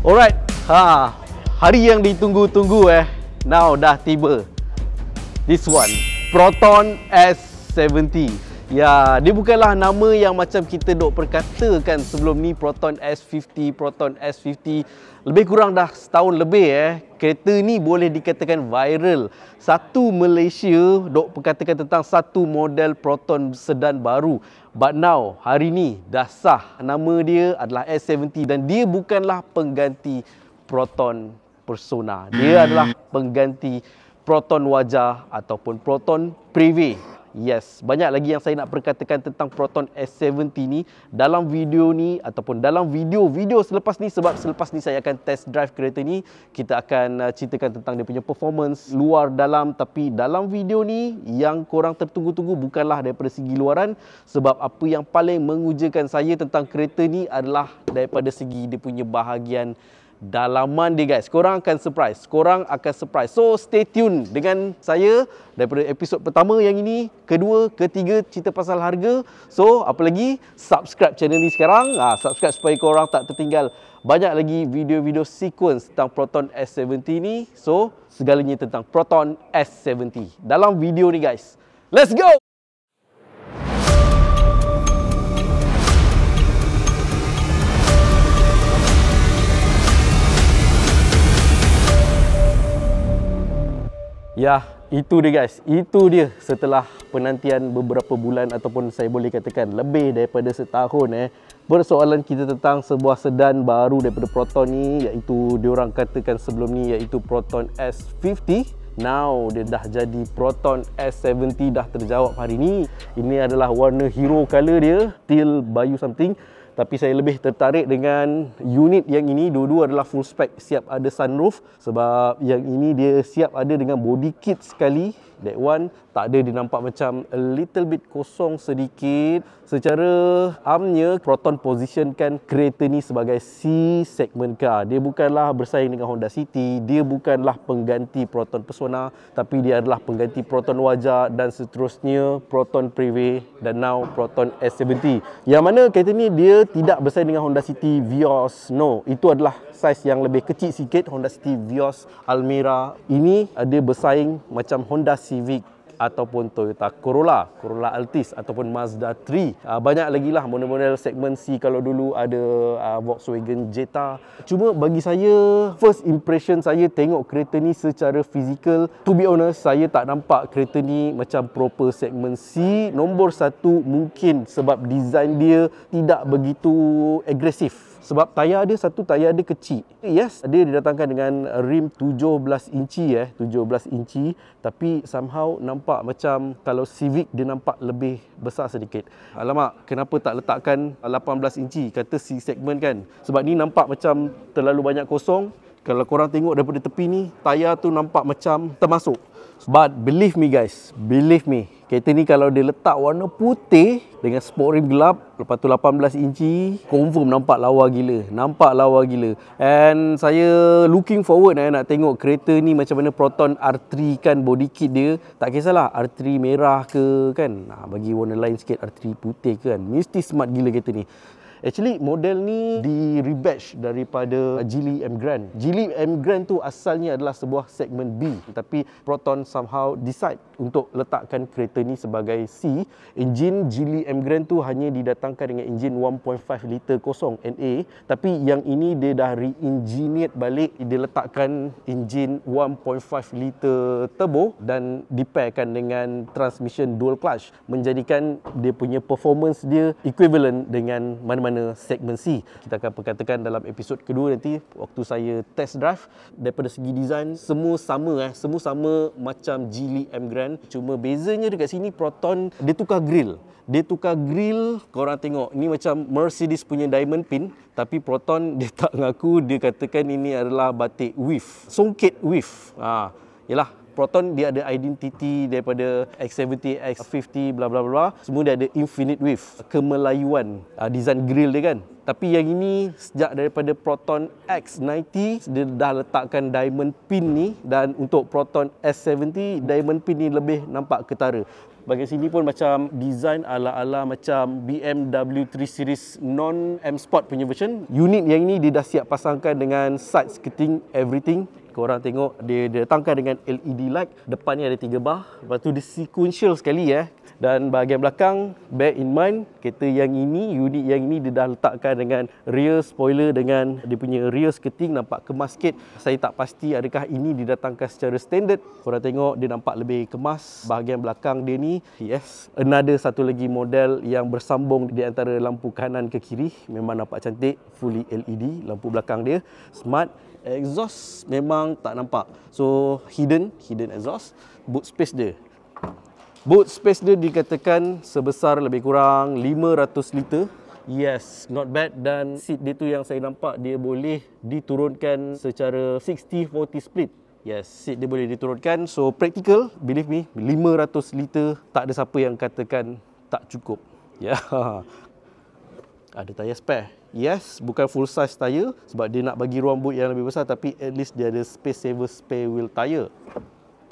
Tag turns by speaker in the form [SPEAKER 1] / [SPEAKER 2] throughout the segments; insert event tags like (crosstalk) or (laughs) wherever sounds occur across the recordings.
[SPEAKER 1] Alright, ha, hari yang ditunggu-tunggu eh, now dah tiba. This one, Proton S70. Ya, dia bukanlah nama yang macam kita dok perkatakan sebelum ni Proton S50, Proton S50 lebih kurang dah setahun lebih eh kereta ni boleh dikatakan viral. Satu Malaysia dok perkatakan tentang satu model Proton sedan baru. But now hari ni dah sah nama dia adalah S70 dan dia bukanlah pengganti Proton Persona. Dia hmm. adalah pengganti Proton wajah ataupun Proton Privy. Yes, banyak lagi yang saya nak perkatakan tentang Proton S70 ni dalam video ni ataupun dalam video-video selepas ni sebab selepas ni saya akan test drive kereta ni, kita akan uh, ceritakan tentang dia punya performance luar dalam tapi dalam video ni yang korang tertunggu-tunggu bukanlah daripada segi luaran sebab apa yang paling mengujakan saya tentang kereta ni adalah daripada segi dia punya bahagian dalaman dia guys. Korang akan surprise. Korang akan surprise. So stay tune dengan saya daripada episod pertama yang ini, kedua, ketiga cerita pasal harga. So apa lagi? Subscribe channel ni sekarang. ha, subscribe supaya korang tak tertinggal banyak lagi video-video sequence tentang Proton S70 ni. So segalanya tentang Proton S70 dalam video ni guys. Let's go. Ya, itu dia guys. Itu dia setelah penantian beberapa bulan ataupun saya boleh katakan lebih daripada setahun eh. Persoalan kita tentang sebuah sedan baru daripada Proton ni iaitu diorang katakan sebelum ni iaitu Proton S50. Now dia dah jadi Proton S70 dah terjawab hari ni. Ini adalah warna hero color dia, teal bayu something tapi saya lebih tertarik dengan unit yang ini dua-dua adalah full spec siap ada sunroof sebab yang ini dia siap ada dengan body kit sekali That one tak ada dia nampak macam a little bit kosong sedikit. Secara amnya Proton positionkan kereta ni sebagai C segment car. Dia bukanlah bersaing dengan Honda City, dia bukanlah pengganti Proton Persona tapi dia adalah pengganti Proton Wajah dan seterusnya Proton Prive dan now Proton S70. Yang mana kereta ni dia tidak bersaing dengan Honda City Vios. No, itu adalah saiz yang lebih kecil sikit Honda City Vios Almera. Ini ada uh, bersaing macam Honda C Civic ataupun Toyota Corolla, Corolla Altis ataupun Mazda 3. Ah, banyak lagi lah model-model segmen C kalau dulu ada ah, Volkswagen Jetta. Cuma bagi saya, first impression saya tengok kereta ni secara fizikal. To be honest, saya tak nampak kereta ni macam proper segmen C. Nombor satu mungkin sebab design dia tidak begitu agresif sebab tayar dia satu tayar dia kecil yes dia didatangkan dengan rim 17 inci eh 17 inci tapi somehow nampak macam kalau Civic dia nampak lebih besar sedikit alamak kenapa tak letakkan 18 inci kata C segment kan sebab ni nampak macam terlalu banyak kosong kalau korang tengok daripada tepi ni tayar tu nampak macam termasuk But believe me guys, believe me. Kereta ni kalau dia letak warna putih dengan sport rim gelap, lepas tu 18 inci, confirm nampak lawa gila. Nampak lawa gila. And saya looking forward eh, nak tengok kereta ni macam mana Proton R3 kan body kit dia. Tak kisahlah R3 merah ke kan. bagi warna lain sikit R3 putih ke kan. Mesti smart gila kereta ni. Actually model ni di rebadge daripada Geely M Grand. Geely M Grand tu asalnya adalah sebuah segmen B tapi Proton somehow decide untuk letakkan kereta ni sebagai C. Enjin Geely M Grand tu hanya didatangkan dengan enjin 1.5 liter kosong NA tapi yang ini dia dah re-engineered balik dia letakkan enjin 1.5 liter turbo dan dipairkan dengan transmission dual clutch menjadikan dia punya performance dia equivalent dengan mana-mana mana segmen C kita akan perkatakan dalam episod kedua nanti waktu saya test drive daripada segi design semua sama eh semua sama macam Geely M Grand cuma bezanya dekat sini Proton dia tukar grill dia tukar grill korang tengok ni macam Mercedes punya diamond pin tapi Proton (laughs) dia tak ngaku dia katakan ini adalah batik weave songket weave ah ha, yalah Proton dia ada identiti daripada X70, X50, bla bla bla. Semua dia ada infinite width, kemelayuan, uh, design grill dia kan. Tapi yang ini sejak daripada Proton X90 dia dah letakkan diamond pin ni dan untuk Proton S70 diamond pin ni lebih nampak ketara. Bagi sini pun macam design ala-ala macam BMW 3 Series non M Sport punya version. Unit yang ini dia dah siap pasangkan dengan side skirting everything korang tengok dia, dia datangkan dengan LED light depannya ada tiga bar lepas tu dia sequential sekali eh dan bahagian belakang back in mind kereta yang ini unit yang ini dia dah letakkan dengan rear spoiler dengan dia punya rear skirting nampak kemas sikit saya tak pasti adakah ini didatangkan secara standard korang tengok dia nampak lebih kemas bahagian belakang dia ni yes another satu lagi model yang bersambung di antara lampu kanan ke kiri memang nampak cantik fully LED lampu belakang dia smart exhaust memang tak nampak so hidden hidden exhaust boot space dia Boot space dia dikatakan sebesar lebih kurang 500 liter. Yes, not bad dan seat dia tu yang saya nampak dia boleh diturunkan secara 60-40 split. Yes, seat dia boleh diturunkan. So practical, believe me, 500 liter tak ada siapa yang katakan tak cukup. (laughs) Ya. Yeah. Ada tayar spare. Yes, bukan full size tayar sebab dia nak bagi ruang boot yang lebih besar tapi at least dia ada space saver spare wheel tayar.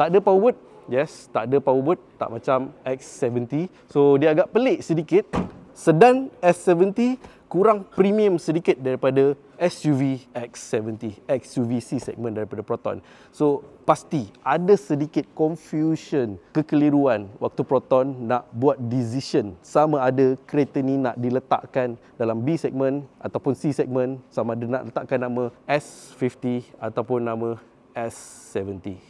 [SPEAKER 1] Tak ada power boot, Yes, tak ada power boot, tak macam X70. So dia agak pelik sedikit. Sedan S70 kurang premium sedikit daripada SUV X70, SUV C segment daripada Proton. So pasti ada sedikit confusion, kekeliruan waktu Proton nak buat decision sama ada kereta ni nak diletakkan dalam B segmen ataupun C segment, sama ada nak letakkan nama S50 ataupun nama S70.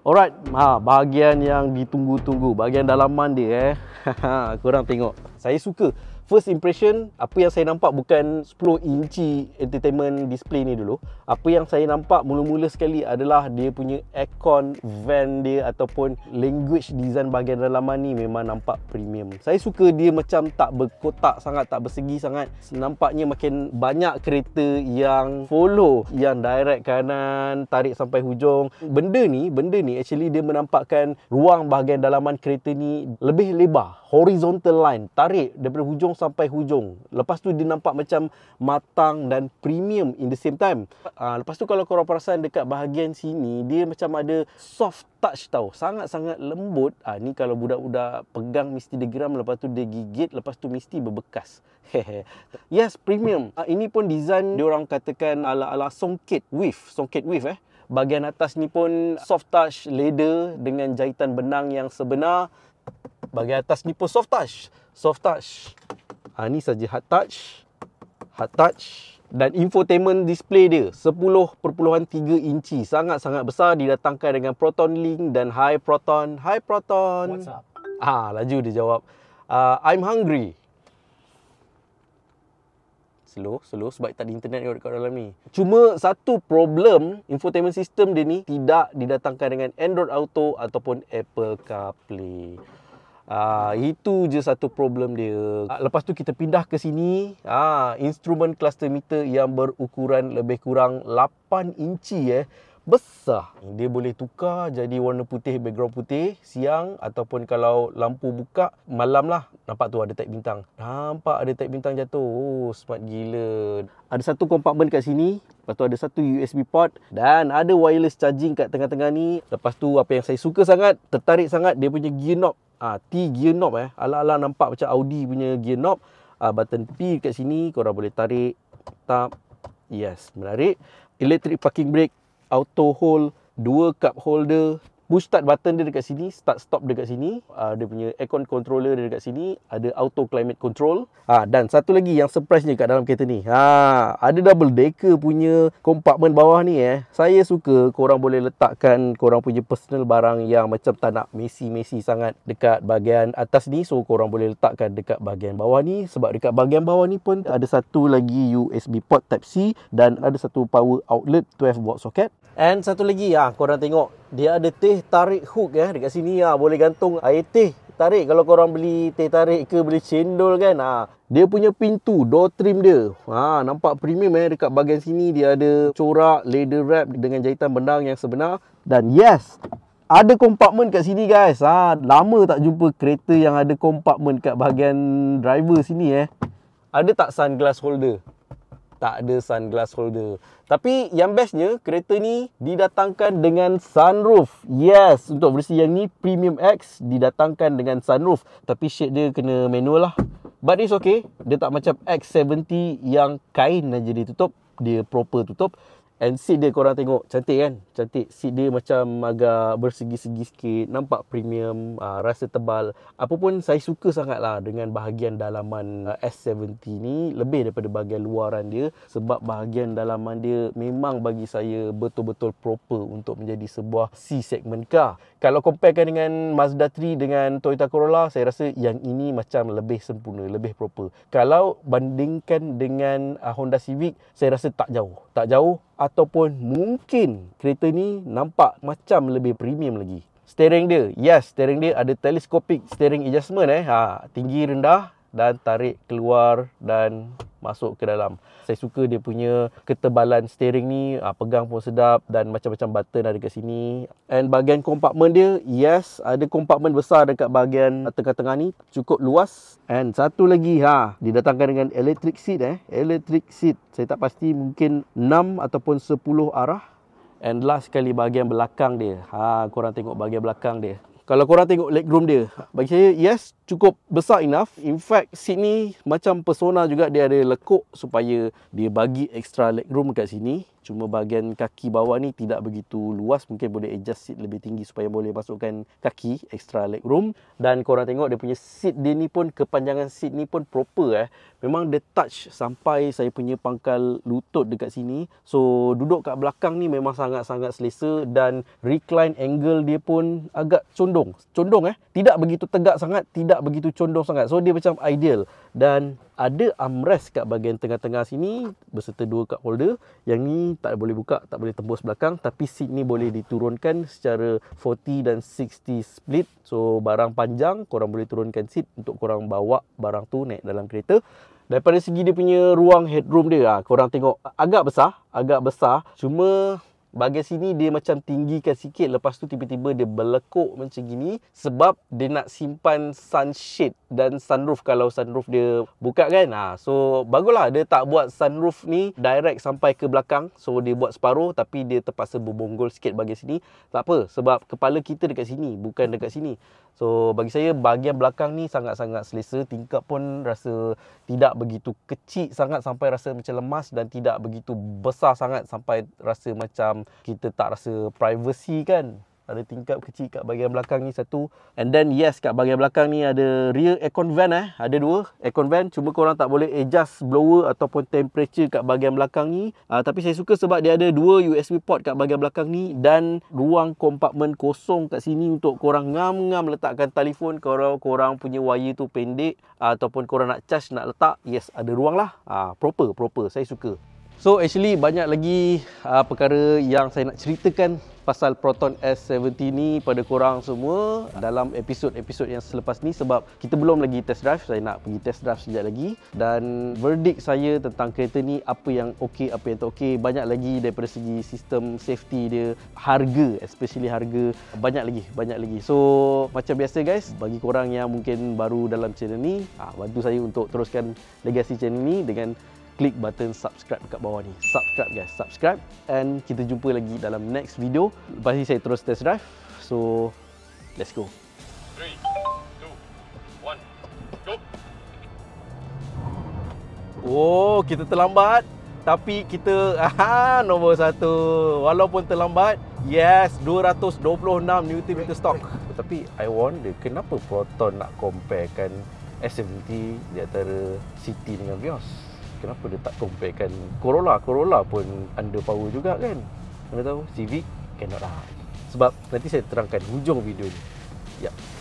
[SPEAKER 1] Alright, ha, bahagian yang ditunggu-tunggu, bahagian dalaman dia eh. (laughs) Korang tengok. Saya suka first impression apa yang saya nampak bukan 10 inci entertainment display ni dulu apa yang saya nampak mula-mula sekali adalah dia punya aircon van dia ataupun language design bahagian dalaman ni memang nampak premium saya suka dia macam tak berkotak sangat tak bersegi sangat nampaknya makin banyak kereta yang follow yang direct kanan tarik sampai hujung benda ni benda ni actually dia menampakkan ruang bahagian dalaman kereta ni lebih lebar horizontal line tarik daripada hujung sampai hujung lepas tu dia nampak macam matang dan premium in the same time uh, lepas tu kalau korang perasan dekat bahagian sini dia macam ada soft touch tau sangat-sangat lembut uh, ni kalau budak-budak pegang mesti dia geram lepas tu dia gigit lepas tu mesti berbekas (laughs) yes premium uh, ini pun design dia orang katakan ala-ala songket weave songket weave eh Bahagian atas ni pun soft touch leather dengan jahitan benang yang sebenar bagi atas ni pun soft touch. Soft touch. Ha, ni saja hard touch. Hard touch. Dan infotainment display dia 10.3 inci. Sangat-sangat besar. Didatangkan dengan Proton Link dan High Proton. High Proton. What's up? Ah, ha, laju dia jawab. Uh, I'm hungry. Slow, slow sebab tak ada internet kau dekat dalam ni. Cuma satu problem infotainment system dia ni tidak didatangkan dengan Android Auto ataupun Apple CarPlay. Uh, itu je satu problem dia. Uh, lepas tu kita pindah ke sini. Uh, instrumen cluster meter yang berukuran lebih kurang 8 inci eh. Besar. Dia boleh tukar jadi warna putih, background putih. Siang ataupun kalau lampu buka, malam lah. Nampak tu ada tag bintang. Nampak ada tag bintang jatuh. Oh, smart gila. Ada satu compartment kat sini. Lepas tu ada satu USB port. Dan ada wireless charging kat tengah-tengah ni. Lepas tu apa yang saya suka sangat, tertarik sangat, dia punya gear knob uh, T gear knob eh ala-ala nampak macam Audi punya gear knob uh, button P kat sini korang boleh tarik tap yes menarik electric parking brake auto hold dua cup holder Boost start button dia dekat sini, start stop dekat sini, uh, dia punya aircon controller dia dekat sini, ada auto climate control. Ah dan satu lagi yang surprise ni kat dalam kereta ni. Ha, ada double decker punya compartment bawah ni eh. Saya suka korang boleh letakkan korang punya personal barang yang macam tak nak messy-messy sangat dekat bahagian atas ni, so korang boleh letakkan dekat bahagian bawah ni sebab dekat bahagian bawah ni pun ada satu lagi USB port type C dan ada satu power outlet 12 volt socket. And satu lagi ya, ha, korang tengok dia ada teh tarik hook ya eh, dekat sini ya ha, boleh gantung air teh tarik kalau korang beli teh tarik ke beli cendol kan ha. dia punya pintu door trim dia ha nampak premium eh dekat bahagian sini dia ada corak leather wrap dengan jahitan benang yang sebenar dan yes ada compartment kat sini guys ah ha, lama tak jumpa kereta yang ada compartment kat bahagian driver sini eh ada tak sunglass holder tak ada sunglass holder tapi yang bestnya kereta ni didatangkan dengan sunroof. Yes, untuk versi yang ni Premium X didatangkan dengan sunroof. Tapi shade dia kena manual lah. But it's okay. Dia tak macam X70 yang kain aja ditutup. Dia proper tutup. And seat dia korang tengok cantik kan? Cantik. Seat dia macam agak bersegi-segi sikit. Nampak premium. Uh, rasa tebal. Apapun saya suka sangatlah dengan bahagian dalaman uh, ah, S70 ni. Lebih daripada bahagian luaran dia. Sebab bahagian dalaman dia memang bagi saya betul-betul proper untuk menjadi sebuah C-segment car. Kalau comparekan dengan Mazda 3 dengan Toyota Corolla. Saya rasa yang ini macam lebih sempurna. Lebih proper. Kalau bandingkan dengan uh, Honda Civic. Saya rasa tak jauh. Tak jauh ataupun mungkin kereta ni nampak macam lebih premium lagi. Steering dia, yes, steering dia ada telescopic steering adjustment eh. Ha, tinggi rendah, dan tarik keluar dan masuk ke dalam. Saya suka dia punya ketebalan steering ni, ah, pegang pun sedap dan macam-macam button ada kat sini. And bahagian compartment dia, yes, ada compartment besar dekat bahagian tengah-tengah ni, cukup luas. And satu lagi ha, didatangkan dengan electric seat eh, electric seat. Saya tak pasti mungkin 6 ataupun 10 arah. And last sekali bahagian belakang dia. Ha, korang tengok bahagian belakang dia. Kalau korang tengok leg room dia, bagi saya yes cukup besar enough. In fact, sini macam Persona juga dia ada lekuk supaya dia bagi extra leg room kat sini cuma bahagian kaki bawah ni tidak begitu luas mungkin boleh adjust seat lebih tinggi supaya boleh masukkan kaki extra leg room dan korang tengok dia punya seat dia ni pun kepanjangan seat ni pun proper eh memang dia touch sampai saya punya pangkal lutut dekat sini so duduk kat belakang ni memang sangat-sangat selesa dan recline angle dia pun agak condong condong eh tidak begitu tegak sangat tidak begitu condong sangat so dia macam ideal dan ada armrest kat bahagian tengah-tengah sini beserta dua cup holder. Yang ni tak boleh buka, tak boleh tembus belakang tapi seat ni boleh diturunkan secara 40 dan 60 split. So barang panjang korang boleh turunkan seat untuk korang bawa barang tu naik dalam kereta. Daripada segi dia punya ruang headroom dia, ah, korang tengok agak besar, agak besar. Cuma Bahagian sini dia macam tinggikan sikit Lepas tu tiba-tiba dia berlekuk macam gini Sebab dia nak simpan sunshade dan sunroof Kalau sunroof dia buka kan ha, So baguslah dia tak buat sunroof ni Direct sampai ke belakang So dia buat separuh Tapi dia terpaksa berbonggol sikit bahagian sini Tak apa sebab kepala kita dekat sini Bukan dekat sini So bagi saya bahagian belakang ni sangat-sangat selesa Tingkap pun rasa tidak begitu kecil sangat Sampai rasa macam lemas Dan tidak begitu besar sangat Sampai rasa macam yang kita tak rasa privacy kan ada tingkap kecil kat bahagian belakang ni satu and then yes kat bahagian belakang ni ada rear aircon vent eh ada dua aircon vent cuma korang tak boleh adjust blower ataupun temperature kat bahagian belakang ni uh, tapi saya suka sebab dia ada dua USB port kat bahagian belakang ni dan ruang kompartmen kosong kat sini untuk korang ngam-ngam letakkan telefon kalau korang punya wire tu pendek uh, ataupun korang nak charge nak letak yes ada ruang lah uh, proper proper saya suka So actually banyak lagi uh, perkara yang saya nak ceritakan pasal Proton S70 ni pada korang semua dalam episod-episod yang selepas ni sebab kita belum lagi test drive saya nak pergi test drive sejak lagi dan verdict saya tentang kereta ni apa yang okey apa yang tak okey banyak lagi daripada segi sistem safety dia harga especially harga banyak lagi banyak lagi so macam biasa guys bagi korang yang mungkin baru dalam channel ni ah, bantu saya untuk teruskan legacy channel ni dengan klik button subscribe kat bawah ni. Subscribe guys, subscribe and kita jumpa lagi dalam next video. Lepas ni saya terus test drive. So, let's go. 3, 2, 1, go! Oh, kita terlambat. Tapi kita, aha, nombor satu. Walaupun terlambat, yes, 226 newton meter stock. Tapi, I wonder kenapa Proton nak comparekan S70 di antara City dengan Vios? kenapa dia tak comparekan Corolla Corolla pun under power juga kan anda tahu Civic cannot lah sebab nanti saya terangkan hujung video ni yep.